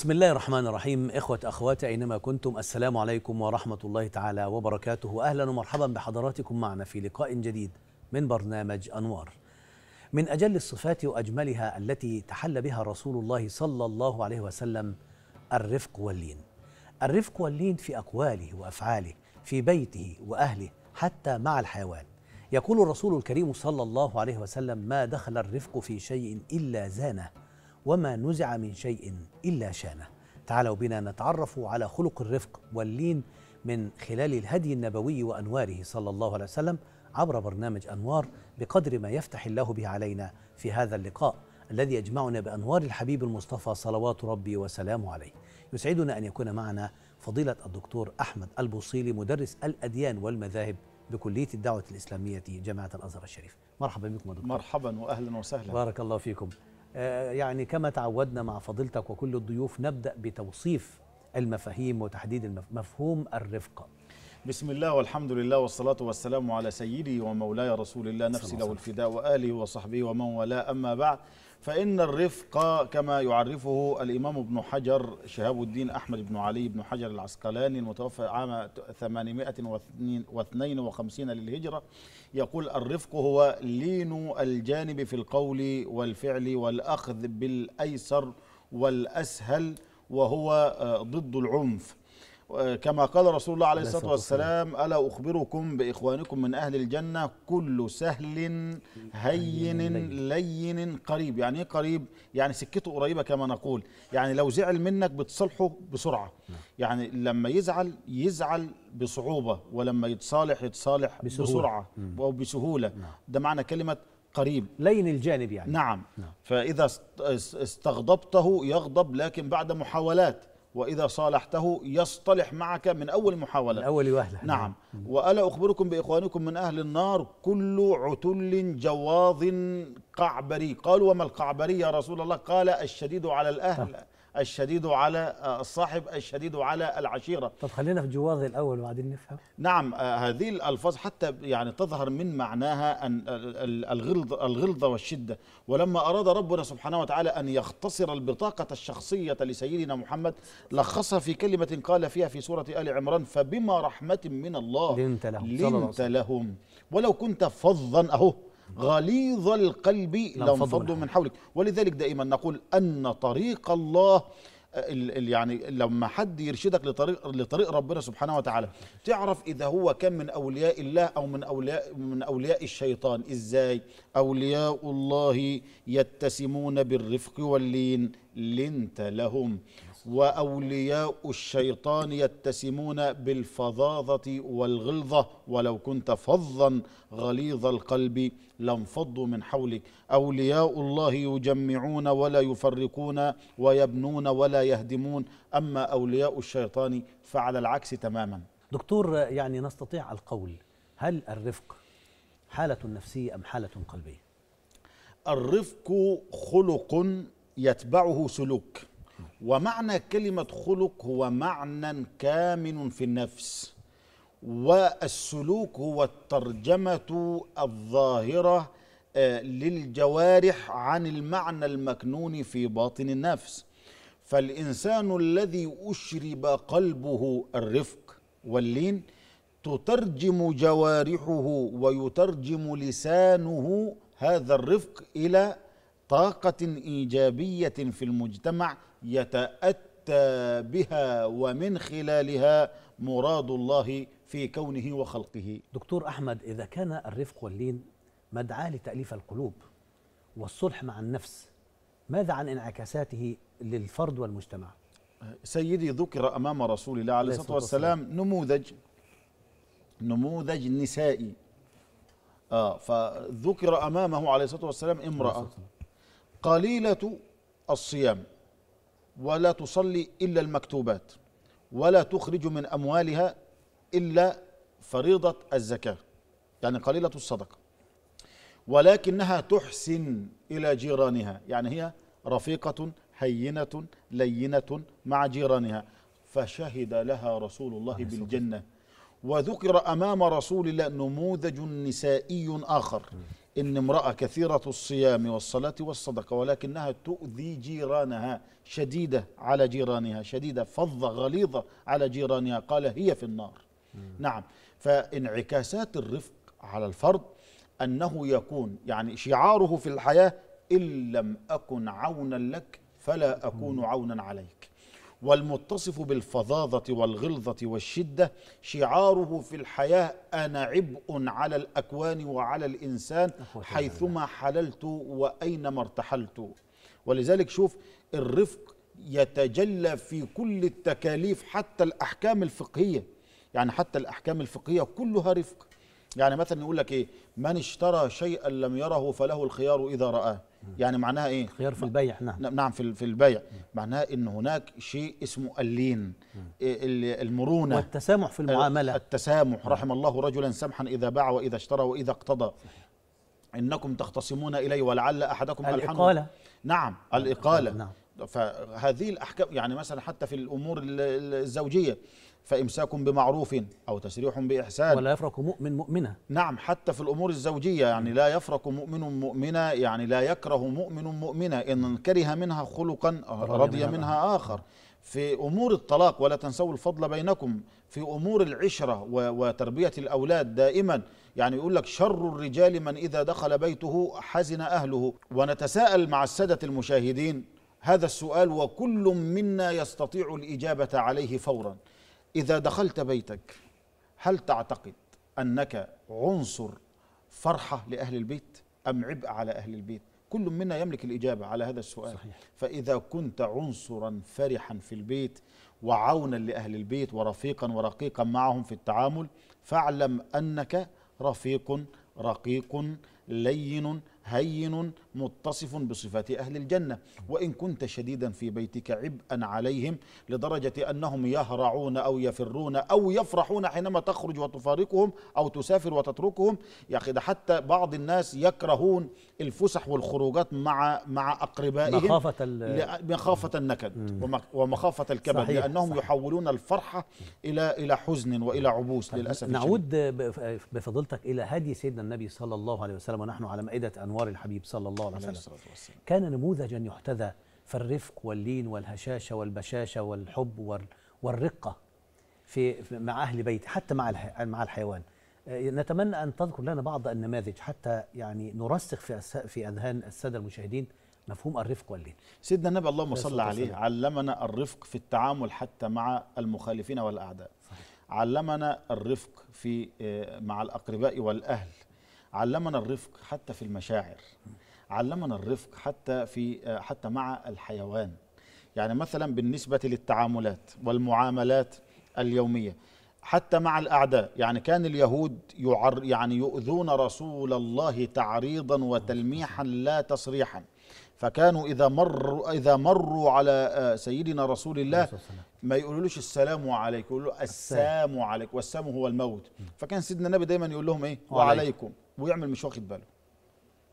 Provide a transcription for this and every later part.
بسم الله الرحمن الرحيم إخوة أخواتي أينما كنتم السلام عليكم ورحمة الله تعالى وبركاته أهلا ومرحبا بحضراتكم معنا في لقاء جديد من برنامج أنوار من أجل الصفات وأجملها التي تحل بها رسول الله صلى الله عليه وسلم الرفق واللين الرفق واللين في أقواله وأفعاله في بيته وأهله حتى مع الحيوان يقول الرسول الكريم صلى الله عليه وسلم ما دخل الرفق في شيء إلا زانه وما نزع من شيء إلا شانه تعالوا بنا نتعرف على خلق الرفق واللين من خلال الهدي النبوي وأنواره صلى الله عليه وسلم عبر برنامج أنوار بقدر ما يفتح الله به علينا في هذا اللقاء الذي يجمعنا بأنوار الحبيب المصطفى صلوات ربي وسلامه عليه يسعدنا أن يكون معنا فضيلة الدكتور أحمد البوصيلي مدرس الأديان والمذاهب بكلية الدعوة الإسلامية جامعة الأزهر الشريف مرحبا بكم دكتور مرحبا وأهلا وسهلا بارك الله فيكم آه، يعني كما تعودنا مع فضيلتك وكل الضيوف نبدأ بتوصيف المفاهيم وتحديد مفهوم الرفقة بسم الله والحمد لله والصلاة والسلام على سيدي ومولاي رسول الله نفسي له الفداء وآله وصحبه ومن ولا أما بعد فإن الرفق كما يعرفه الإمام ابن حجر شهاب الدين أحمد بن علي بن حجر العسقلاني المتوفى عام 852 للهجرة يقول الرفق هو لين الجانب في القول والفعل والأخذ بالأيسر والأسهل وهو آه، ضد العنف كما قال رسول الله عليه الصلاة والسلام ألا أخبركم بإخوانكم من أهل الجنة كل سهل هين لين قريب يعني إيه قريب يعني سكته قريبة كما نقول يعني لو زعل منك بتصالحه بسرعة نعم. يعني لما يزعل يزعل بصعوبة ولما يتصالح يتصالح بسهولة. بسرعة أو بسهولة نعم. ده معنى كلمة قريب لين الجانب يعني نعم. نعم. فإذا استغضبته يغضب لكن بعد محاولات وإذا صالحته يصطلح معك من أول محاولة من أول وهلة نعم. نعم وألا أخبركم بإخوانكم من أهل النار كل عتل جواظ قعبري قالوا وما القعبري يا رسول الله قال الشديد على الأهل الشديد على آه، الصاحب الشديد على العشيرة طب خلينا في الجواز الأول وبعدين نفهم نعم آه، هذه الألفاظ حتى يعني تظهر من معناها أن الغلظ الغلظة والشدة ولما أراد ربنا سبحانه وتعالى أن يختصر البطاقة الشخصية لسيدنا محمد لخصها في كلمة قال فيها في سورة آل عمران فبما رحمة من الله لنت لهم, لنت لهم ولو كنت فظا أهو غليظ القلب لانفضوا من حولك ولذلك دائما نقول أن طريق الله يعني لما حد يرشدك لطريق لطريق ربنا سبحانه وتعالى تعرف اذا هو كان من اولياء الله او من اولياء من اولياء الشيطان ازاي اولياء الله يتسمون بالرفق واللين لنت لهم وأولياء الشيطان يتسمون بالفظاظة والغلظة ولو كنت فظا غليظ القلب لانفضوا من حولك أولياء الله يجمعون ولا يفرقون ويبنون ولا يهدمون أما أولياء الشيطان فعلى العكس تماما دكتور يعني نستطيع القول هل الرفق حالة نفسية أم حالة قلبية؟ الرفق خلق يتبعه سلوك ومعنى كلمة خلق هو معنى كامن في النفس والسلوك هو الترجمة الظاهرة آه، للجوارح عن المعنى المكنون في باطن النفس فالإنسان الذي أشرب قلبه الرفق واللين تترجم جوارحه ويترجم لسانه هذا الرفق إلى طاقة إيجابية في المجتمع يتاتى بها ومن خلالها مراد الله في كونه وخلقه دكتور احمد اذا كان الرفق واللين مدعاه لتاليف القلوب والصلح مع النفس ماذا عن انعكاساته للفرد والمجتمع سيدي ذكر امام رسول الله عليه الصلاه والسلام نموذج نموذج نسائي آه فذكر امامه عليه الصلاه والسلام امراه قليله الصيام ولا تصلي إلا المكتوبات ولا تخرج من أموالها إلا فريضة الزكاة يعني قليلة الصدقة ولكنها تحسن إلى جيرانها يعني هي رفيقة هينة لينة مع جيرانها فشهد لها رسول الله بالجنة وذكر أمام رسول الله نموذج نسائي آخر إن امرأة كثيرة الصيام والصلاة والصدقة ولكنها تؤذي جيرانها شديدة على جيرانها شديدة فظة غليظة على جيرانها قال هي في النار مم. نعم فانعكاسات الرفق على الفرد أنه يكون يعني شعاره في الحياة إن لم أكن عونا لك فلا أكون عونا عليك والمتصف بالفظاظة والغلظة والشدة شعاره في الحياة أنا عبء على الأكوان وعلى الإنسان حيثما حللت وأينما ارتحلت ولذلك شوف الرفق يتجلى في كل التكاليف حتى الأحكام الفقهية يعني حتى الأحكام الفقهية كلها رفق يعني مثلا يقول لك ايه من اشترى شيئا لم يره فله الخيار اذا راه يعني معناها ايه الخيار في البيع نعم نعم في في البيع معناها ان هناك شيء اسمه اللين إيه، المرونه والتسامح في المعامله التسامح نعم. رحم الله رجلا سمحا اذا باع واذا اشترى واذا اقتضى انكم تختصمون الي ولعل احدكم الاقاله نعم،, نعم الاقاله نعم فهذه الاحكام يعني مثلا حتى في الامور الزوجيه فإمساك بمعروف أو تسريح بإحسان ولا يفرق مؤمن مؤمنة نعم حتى في الأمور الزوجية يعني لا يفرق مؤمن مؤمنة يعني لا يكره مؤمن مؤمنة إن كره منها خلقا رضي منها آخر في أمور الطلاق ولا تنسوا الفضل بينكم في أمور العشرة وتربية الأولاد دائما يعني يقول لك شر الرجال من إذا دخل بيته حزن أهله ونتساءل مع السادة المشاهدين هذا السؤال وكل منا يستطيع الإجابة عليه فوراً إذا دخلت بيتك هل تعتقد أنك عنصر فرحة لأهل البيت أم عبء على أهل البيت كل منا يملك الإجابة على هذا السؤال صحيح. فإذا كنت عنصرا فرحا في البيت وعونا لأهل البيت ورفيقا ورقيقا معهم في التعامل فاعلم أنك رفيق رقيق لين هين متصف بصفات أهل الجنة وإن كنت شديدا في بيتك عبئا عليهم لدرجة أنهم يهرعون أو يفرون أو يفرحون حينما تخرج وتفارقهم أو تسافر وتتركهم يا أخي ده حتى بعض الناس يكرهون الفسح والخروجات مع مع أقربائهم مخافة, مخافة النكد ومخافة الكبد صحيح لأنهم صحيح يحولون الفرحة إلى إلى حزن وإلى عبوس طيب، للأسف نعود بفضيلتك إلى هدي سيدنا النبي صلى الله عليه وسلم ونحن على مائدة أنوار وأنوار الحبيب صلى الله عليه وسلم كان نموذجا يحتذى فالرفق واللين والهشاشة والبشاشة والحب والرقة في مع أهل بيت حتى مع مع الحيوان آه، نتمنى أن تذكر لنا بعض النماذج حتى يعني نرسخ في في أذهان السادة المشاهدين مفهوم الرفق واللين سيدنا النبي اللهم صل عليه علمنا الرفق في التعامل حتى مع المخالفين والأعداء صحيح. علمنا الرفق في آه، مع الأقرباء والأهل علمنا الرفق حتى في المشاعر علمنا الرفق حتى في آه، حتى مع الحيوان يعني مثلا بالنسبة للتعاملات والمعاملات اليومية حتى مع الأعداء يعني كان اليهود يعر يعني يؤذون رسول الله تعريضا وتلميحا لا تصريحا فكانوا إذا مروا إذا مروا على آه، سيدنا رسول الله ما يقولولوش السلام عليكم يقولوا السلام عليكم والسلام هو الموت فكان سيدنا النبي دايما يقول لهم إيه وعليكم ويعمل مش واخد باله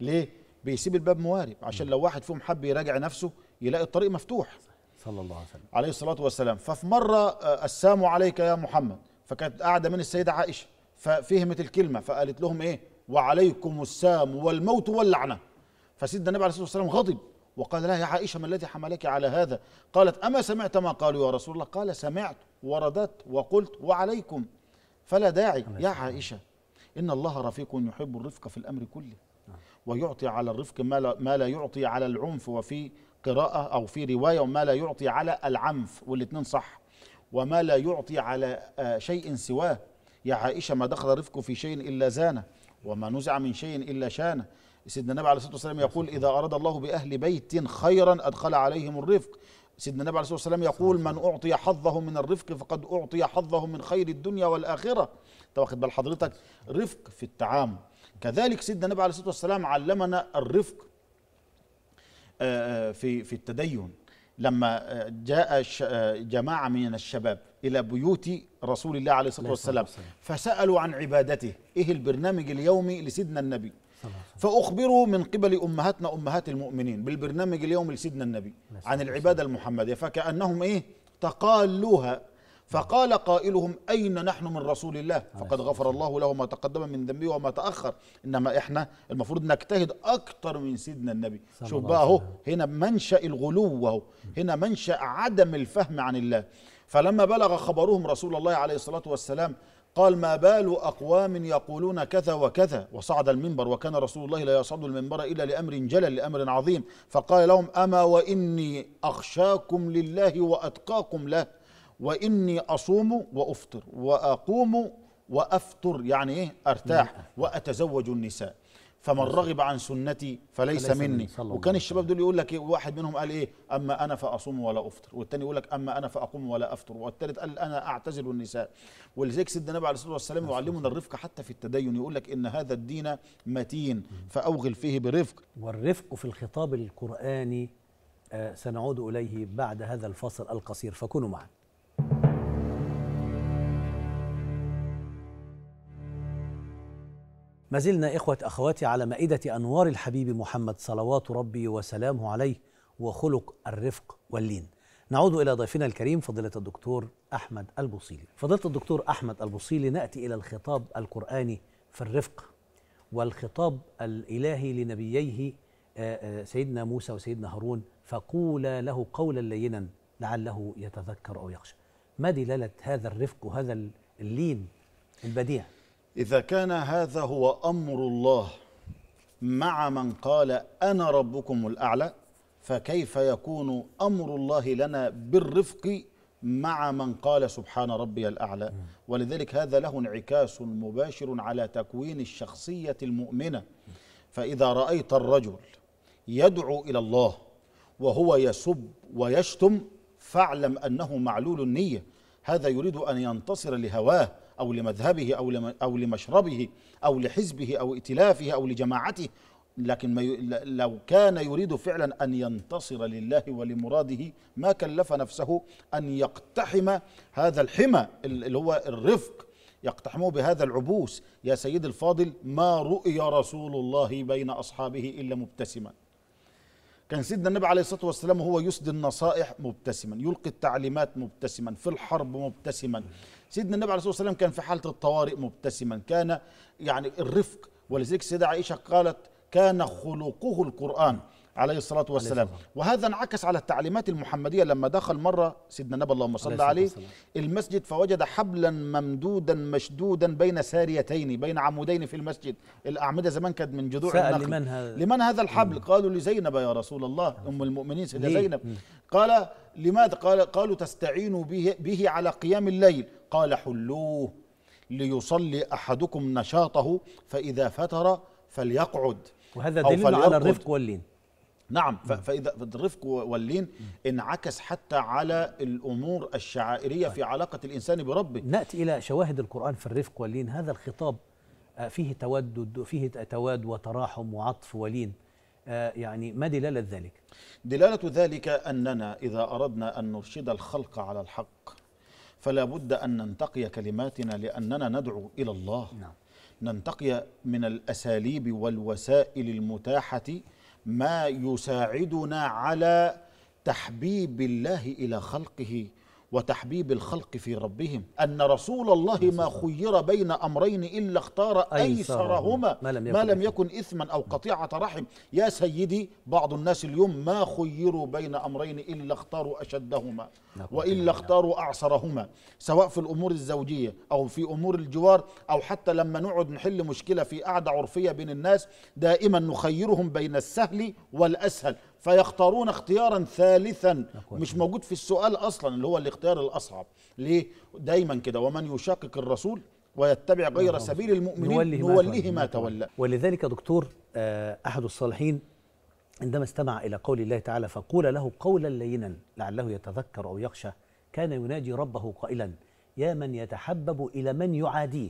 ليه بيسيب الباب موارب عشان لو واحد فيهم حب يراجع نفسه يلاقي الطريق مفتوح صلى الله عليه وسلم عليه الصلاه والسلام ففي مره آه، السلام عليك يا محمد فكانت قاعده من السيده عائشه ففهمت الكلمه فقالت لهم ايه وعليكم السام والموت واللعنه فسيدنا النبي عليه الصلاه والسلام غضب وقال لها يا عائشه ما الذي حملك على هذا قالت اما سمعت ما قالوا يا رسول الله قال سمعت وردت وقلت وعليكم فلا داعي يا عائشه إن الله رفيق يحب الرفق في الأمر كله نعم. ويعطي على الرفق ما لا, ما لا يعطي على العنف وفي قراءة أو في رواية وما لا يعطي على العنف والاثنين صح وما لا يعطي على آه، شيء سواه يا عائشة ما دخل رفق في شيء إلا زانه وما نزع من شيء إلا شانه سيدنا النبي عليه الصلاة والسلام يقول إذا أراد الله بأهل بيت خيرا أدخل عليهم الرفق سيدنا النبي عليه الصلاة والسلام يقول من أعطي حظه من الرفق فقد أعطي حظه من خير الدنيا والآخرة انت واخد بال حضرتك رفق في التعامل كذلك سيدنا النبي عليه الصلاه والسلام علمنا الرفق آه، آه، في في التدين لما آه، جاء جماعه من الشباب الى بيوت رسول الله عليه الصلاه والسلام فسالوا عن عبادته ايه البرنامج اليومي لسيدنا النبي فأخبروا من قبل أمهاتنا أمهات المؤمنين بالبرنامج اليومي لسيدنا النبي عن العبادة المحمدية فكأنهم إيه تقالوها فقال قائلهم أين نحن من رسول الله فقد غفر الله له ما تقدم من ذنبه وما تأخر إنما إحنا المفروض نجتهد أكتر من سيدنا النبي شوف بقى أهو هنا منشأ الغلو أهو هنا منشأ عدم الفهم عن الله فلما بلغ خبرهم رسول الله عليه الصلاة والسلام قال ما بال أقوام يقولون كذا وكذا وصعد المنبر وكان رسول الله لا يصعد المنبر إلا لأمر جلل لأمر عظيم فقال لهم أما وإني أخشاكم لله وأتقاكم له واني اصوم وافطر واقوم وافطر يعني ايه ارتاح واتزوج النساء فمن رغب عن سنتي فليس مني وكان الشباب دول يقول لك إيه واحد منهم قال ايه اما انا فاصوم ولا افطر والثاني يقول لك اما انا فاقوم ولا افطر والثالث قال انا اعتزل النساء ولذلك سيدنا النبي عليه الصلاه والسلام يعلمنا الرفق حتى في التدين يقول لك ان هذا الدين متين فاوغل فيه برفق والرفق في الخطاب القراني آه، سنعود اليه بعد هذا الفصل القصير فكونوا معنا ما زلنا إخوة أخواتي على مائدة أنوار الحبيب محمد صلوات ربي وسلامه عليه وخلق الرفق واللين نعود إلى ضيفنا الكريم فضيلة الدكتور أحمد البوصيلي فضيلة الدكتور أحمد البوصيلي نأتي إلى الخطاب القرآني في الرفق والخطاب الإلهي لنبييه آه، آه، سيدنا موسى وسيدنا هارون فقولا له قولا لينا لعله يتذكر أو يخشى ما دلالة هذا الرفق وهذا اللين البديع إذا كان هذا هو أمر الله مع من قال أنا ربكم الأعلى فكيف يكون أمر الله لنا بالرفق مع من قال سبحان ربي الأعلى ولذلك هذا له انعكاس مباشر على تكوين الشخصية المؤمنة فإذا رأيت الرجل يدعو إلى الله وهو يسب ويشتم فاعلم أنه معلول النية هذا يريد أن ينتصر لهواه أو لمذهبه أو, أو لمشربه أو لحزبه أو ائتلافه أو لجماعته لكن ما ي... لو كان يريد فعلا أن ينتصر لله ولمراده ما كلف نفسه أن يقتحم هذا الحمى اللي هو الرفق يقتحمه بهذا العبوس يا سيد الفاضل ما رؤي رسول الله بين أصحابه إلا مبتسما كان سيدنا النبي عليه الصلاة والسلام هو يسدي النصائح مبتسما يلقي التعليمات مبتسما في الحرب مبتسما سيدنا النبي عليه الصلاه والسلام كان في حاله الطوارئ مبتسما كان يعني الرفق ولذلك السيده عائشه قالت كان خلقه القران عليه الصلاة والسلام وهذا انعكس على التعليمات المحمدية لما دخل مرة سيدنا النبي اللهم صل عليه عليه المسجد فوجد حبلا ممدودا مشدودا بين ساريتين بين عمودين في المسجد الأعمدة زمان كانت من جذوع سأل النخل لمن هذا, لمن هذا الحبل مم. قالوا لزينب يا رسول الله أم المؤمنين سيدة زينب مم. قال لماذا قال قالوا تستعينوا به, به على قيام الليل قال حلوه ليصلي أحدكم نشاطه فإذا فتر فليقعد وهذا دليل على الرفق واللين نعم فاذا الرفق واللين انعكس حتى على الامور الشعائريه طيب. في علاقه الانسان بربه ناتي الى شواهد القران في الرفق واللين هذا الخطاب آه، فيه تودد فيه تواد وتراحم وعطف ولين آه، يعني ما دلاله ذلك دلاله ذلك اننا اذا اردنا ان نرشد الخلق على الحق فلا بد ان ننتقي كلماتنا لاننا ندعو الى الله نعم. ننتقي من الاساليب والوسائل المتاحه ما يساعدنا على تحبيب الله الى خلقه وتحبيب الخلق في ربهم أن رسول الله ما خير بين أمرين إلا اختار أيسرهما ما لم يكن, ما لم يكن إثما أو قطيعة رحم يا سيدي بعض الناس اليوم ما خيروا بين أمرين إلا اختاروا أشدهما وإلا اختاروا أعسرهما سواء في الأمور الزوجية أو في أمور الجوار أو حتى لما نقعد نحل مشكلة في قعدة عرفية بين الناس دائما نخيرهم بين السهل والأسهل فيختارون اختيارا ثالثا مش موجود في السؤال اصلا اللي هو الاختيار الاصعب ليه دايما كده ومن يشاقق الرسول ويتبع غير سبيل المؤمنين نوليه, نوليه ما تولى ولذلك يا دكتور آه، احد الصالحين عندما استمع الى قول الله تعالى فقول له قولا لينا لعله يتذكر او يخشى كان يناجي ربه قائلا يا من يتحبب الى من يعاديه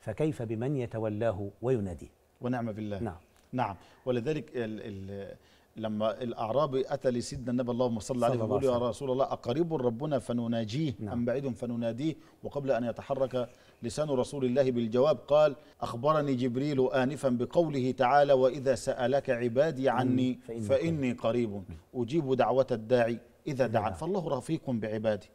فكيف بمن يتولاه ويناديه ونعم بالله نعم نعم ولذلك ال ال لما الاعرابي اتى لسيدنا النبي اللهم صل عليه وسلم يا رسول الله اقريب ربنا فنناجيه نعم. ام بعيد فنناديه وقبل ان يتحرك لسان رسول الله بالجواب قال اخبرني جبريل انفا بقوله تعالى واذا سالك عبادي عني فاني, قريب اجيب دعوه الداعي اذا دعان نعم. فالله رفيق بعباده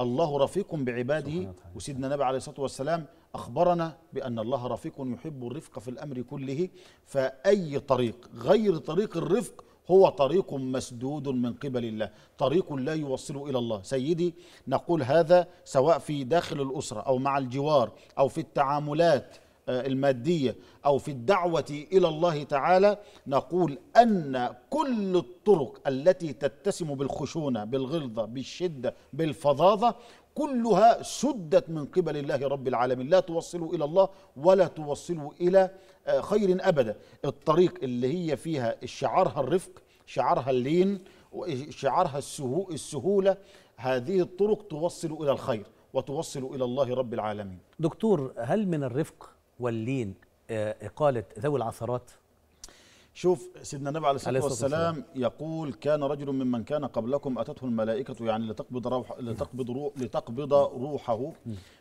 الله رفيق بعباده وسيدنا النبي عليه الصلاه والسلام اخبرنا بان الله رفيق يحب الرفق في الامر كله فاي طريق غير طريق الرفق هو طريق مسدود من قبل الله طريق لا يوصل إلى الله سيدي نقول هذا سواء في داخل الأسرة أو مع الجوار أو في التعاملات آه، المادية أو في الدعوة إلى الله تعالى نقول أن كل الطرق التي تتسم بالخشونة بالغلظة بالشدة بالفظاظة كلها سدت من قبل الله رب العالمين لا توصل إلى الله ولا توصل إلى خير أبدا الطريق اللي هي فيها شعارها الرفق شعارها اللين شعارها السهولة هذه الطرق توصل إلى الخير وتوصل إلى الله رب العالمين دكتور هل من الرفق واللين آه، إقالة ذوي العثرات؟ شوف سيدنا النبي عليه الصلاه والسلام يقول كان رجل ممن كان قبلكم اتته الملائكه يعني لتقبض روح لتقبض روح لتقبض روحه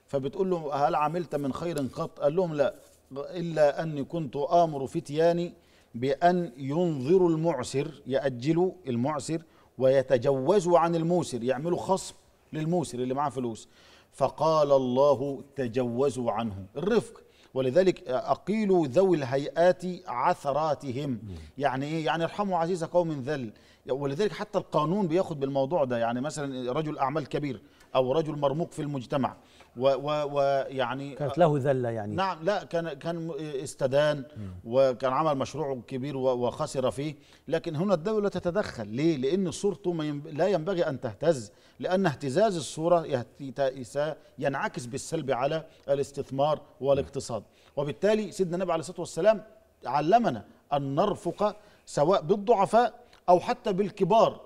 فبتقول له هل عملت من خير قط؟ قال لهم لا إلا أني كنت آمر فتياني بأن ينظروا المعسر يأجلوا المعسر ويتجوزوا عن الموسر يعملوا خصم للموسر اللي معاه فلوس فقال الله تجوزوا عنه الرفق ولذلك أقيلوا ذوي الهيئات عثراتهم يعني إيه يعني ارحموا عزيز قوم ذل ولذلك حتى القانون بياخد بالموضوع ده يعني مثلا رجل اعمال كبير او رجل مرموق في المجتمع ويعني كانت له ذله يعني نعم لا كان كان استدان وكان عمل مشروع كبير وخسر فيه لكن هنا الدوله تتدخل ليه لان صورته لا ينبغي ان تهتز لان اهتزاز الصوره ينعكس بالسلب على الاستثمار والاقتصاد وبالتالي سيدنا النبي عليه الصلاه والسلام علمنا ان نرفق سواء بالضعفاء أو حتى بالكبار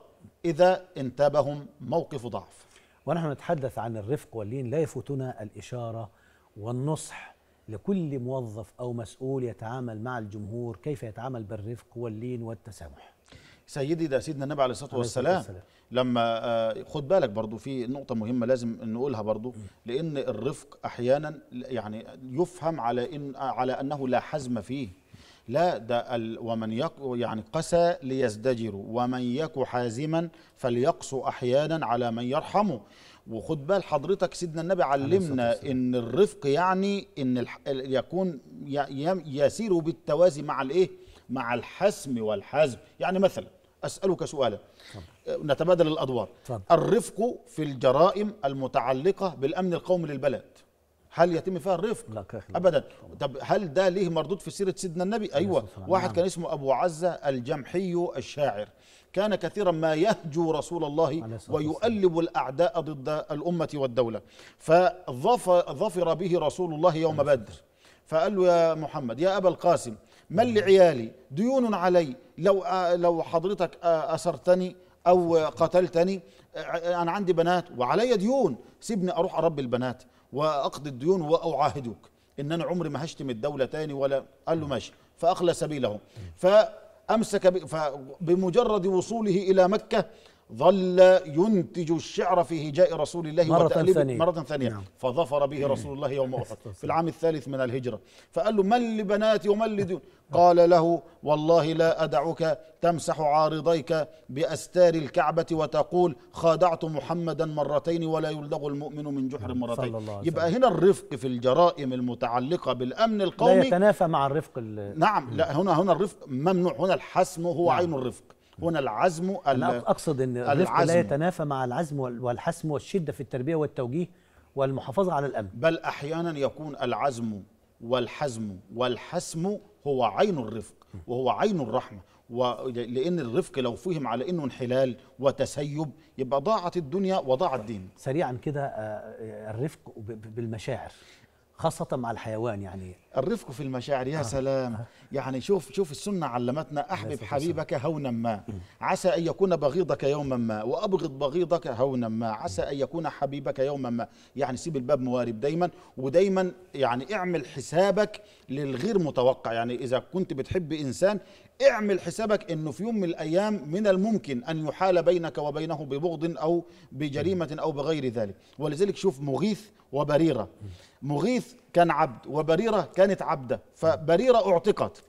إذا انتابهم موقف ضعف ونحن نتحدث عن الرفق واللين لا يفوتنا الإشارة والنصح لكل موظف أو مسؤول يتعامل مع الجمهور كيف يتعامل بالرفق واللين والتسامح سيدي ده سيدنا النبي عليه الصلاه والسلام, والسلام لما آه، خد بالك برضو في نقطه مهمه لازم نقولها برضو لان الرفق احيانا يعني يفهم على ان على انه لا حزم فيه لا ده ال ومن يك يعني قسى ليزدجروا ومن يك حازما فليقسو احيانا على من يرحمه وخد بال حضرتك سيدنا النبي علمنا ان الرفق يعني ان يكون يسير بالتوازي مع الايه مع الحسم والحزم يعني مثلا اسالك سؤالا أه، نتبادل الادوار الرفق في الجرائم المتعلقه بالامن القومي للبلد هل يتم فيها الرفق لا كاخل. ابدا طب هل ده ليه مردود في سيره سيدنا النبي ايوه واحد نعم. كان اسمه ابو عزه الجمحي الشاعر كان كثيرا ما يهجو رسول الله ويؤلب الاعداء ضد الامه والدوله فظفر به رسول الله يوم بدر فقال له يا محمد يا ابا القاسم من نعم. لعيالي ديون علي لو لو حضرتك اسرتني او قتلتني انا عندي بنات وعلي ديون سيبني اروح اربي البنات واقضي الديون واعاهدك ان انا عمري ما هشتم الدوله تاني ولا قال له ماشي فاخلى سبيله فامسك بمجرد وصوله الى مكه ظل ينتج الشعر في هجاء رسول الله مرة ثانية مرة ثانية نعم. فظفر به نعم. رسول الله يوم أحد في العام الثالث من الهجرة فقال له من لبناتي ومن لدون قال له والله لا أدعك تمسح عارضيك بأستار الكعبة وتقول خادعت محمدا مرتين ولا يلدغ المؤمن من جحر نعم، مرتين يبقى هنا الرفق في الجرائم المتعلقة بالأمن القومي لا يتنافى مع الرفق نعم لا هنا هنا الرفق ممنوع هنا الحسم هو نعم. عين الرفق هنا العزم أنا أقصد أن الرفق لا يتنافى مع العزم والحسم والشدة في التربية والتوجيه والمحافظة على الأمن بل أحيانا يكون العزم والحزم والحسم هو عين الرفق وهو عين الرحمة لأن الرفق لو فهم على أنه انحلال وتسيب يبقى ضاعت الدنيا وضاع الدين سريعا كده آه، آه، الرفق بالمشاعر خاصة مع الحيوان يعني الرفق في المشاعر يا آه. سلام يعني شوف شوف السنة علمتنا أحبب حبيبك هونا ما عسى أن يكون بغيضك يوما ما وأبغض بغيضك هونا ما عسى أن يكون حبيبك يوما ما يعني سيب الباب موارب دايما ودايما يعني اعمل حسابك للغير متوقع يعني إذا كنت بتحب إنسان اعمل حسابك انه في يوم من الايام من الممكن ان يحال بينك وبينه ببغض او بجريمه او بغير ذلك ولذلك شوف مغيث وبريره مغيث كان عبد وبريره كان كانت عبدة فبريرة أعتقت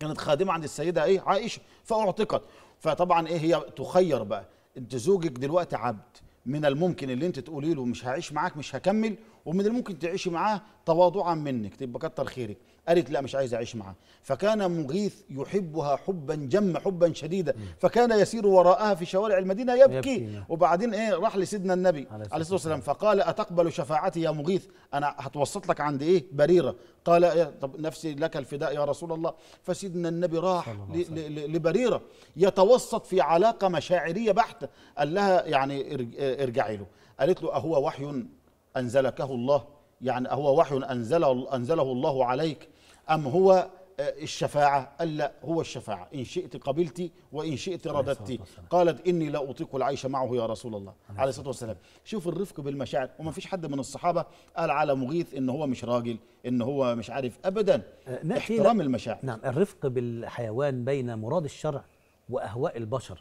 كانت خادمة عند السيدة إيه عائشة فأعتقت فطبعا إيه هي تخير بقى أنت زوجك دلوقتي عبد من الممكن اللي أنت تقولي له مش هعيش معاك مش هكمل ومن الممكن تعيشي معاه تواضعا منك تبقى كتر خيرك قالت لا مش عايز اعيش معاه فكان مغيث يحبها حبا جما حبا شديدا فكان يسير وراءها في شوارع المدينه يبكي, يبكي. نعم. وبعدين ايه راح لسيدنا النبي عليه الصلاه والسلام فقال اتقبل شفاعتي يا مغيث انا هتوسط لك عند ايه بريره قال إيه طب نفسي لك الفداء يا رسول الله فسيدنا النبي راح لبريره يتوسط في علاقه مشاعريه بحته قال لها يعني ارجعي له قالت له اهو وحي انزلكه الله يعني هو وحي أنزله, أنزله الله عليك أم هو آه، الشفاعة قال لا هو الشفاعة إن شئت قبلتي وإن شئت رددتي قالت إني لا أطيق العيش معه يا رسول الله عليه الصلاة والسلام شوف الرفق بالمشاعر وما فيش حد من الصحابة قال على مغيث إن هو مش راجل إن هو مش عارف أبدا آه، احترام المشاعر نعم الرفق بالحيوان بين مراد الشرع وأهواء البشر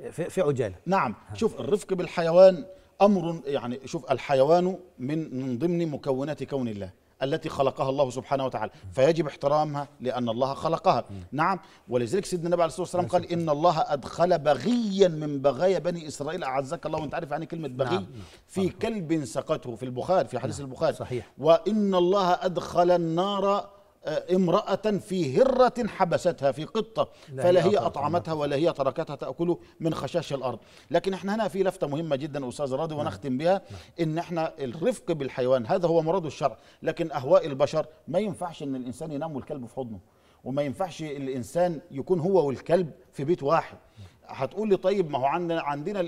آه، في عجالة نعم شوف الرفق بالحيوان امر يعني شوف الحيوان من من ضمن مكونات كون الله التي خلقها الله سبحانه وتعالى فيجب احترامها لأن الله خلقها نعم ولذلك سيدنا النبي عليه الصلاة والسلام قال إن الله أدخل بغيا من بغايا بني إسرائيل أعزك الله وانت عارف يعني كلمة نعم، بغي نعم، في كلب سقته في البخاري في حديث نعم، البخاري صحيح وإن الله أدخل النار امرأة في هرة حبستها في قطة فلا هي أطعمتها ولا هي تركتها تأكل من خشاش الأرض لكن احنا هنا في لفتة مهمة جدا أستاذ راضي نعم. ونختم بها نعم. إن احنا الرفق بالحيوان هذا هو مراد الشرع لكن أهواء البشر ما ينفعش إن الإنسان ينام والكلب في حضنه وما ينفعش الإنسان يكون هو والكلب في بيت واحد نعم. هتقول لي طيب ما هو عندنا عندنا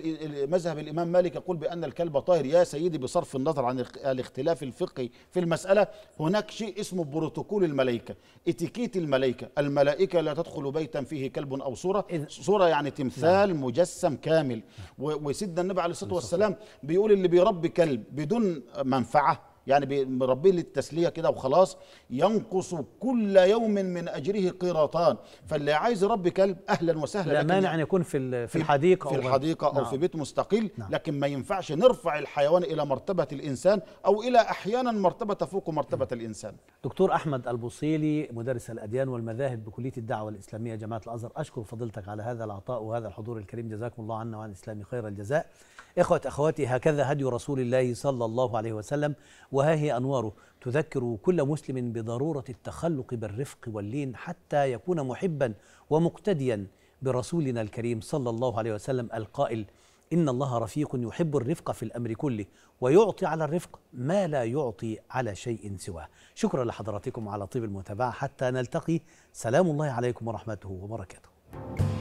مذهب الامام مالك يقول بان الكلب طاهر يا سيدي بصرف النظر عن الاختلاف الفقهي في المساله هناك شيء اسمه بروتوكول الملائكه اتيكيت الملائكه الملائكه لا تدخل بيتا فيه كلب او صوره صوره يعني تمثال نعم. مجسم كامل وسيدنا النبي عليه الصلاه والسلام بيقول اللي بيربي كلب بدون منفعه يعني مربيه للتسليه كده وخلاص ينقص كل يوم من اجره قيراطان فاللي عايز يربي كلب اهلا وسهلا لا مانع ان يكون في في الحديقه في الحديقه او نعم. في بيت مستقل نعم. لكن ما ينفعش نرفع الحيوان الى مرتبه الانسان او الى احيانا مرتبه تفوق مرتبه نعم. الانسان دكتور احمد البوصيلي مدرس الاديان والمذاهب بكليه الدعوه الاسلاميه جماعه الازهر اشكر فضيلتك على هذا العطاء وهذا الحضور الكريم جزاكم الله عنا وعن الاسلام خير الجزاء إخوة أخواتي هكذا هدي رسول الله صلى الله عليه وسلم وها هي أنواره تذكر كل مسلم بضرورة التخلق بالرفق واللين حتى يكون محبا ومقتديا برسولنا الكريم صلى الله عليه وسلم القائل إن الله رفيق يحب الرفق في الأمر كله ويعطي على الرفق ما لا يعطي على شيء سواه شكرا لحضراتكم على طيب المتابعة حتى نلتقي سلام الله عليكم ورحمته وبركاته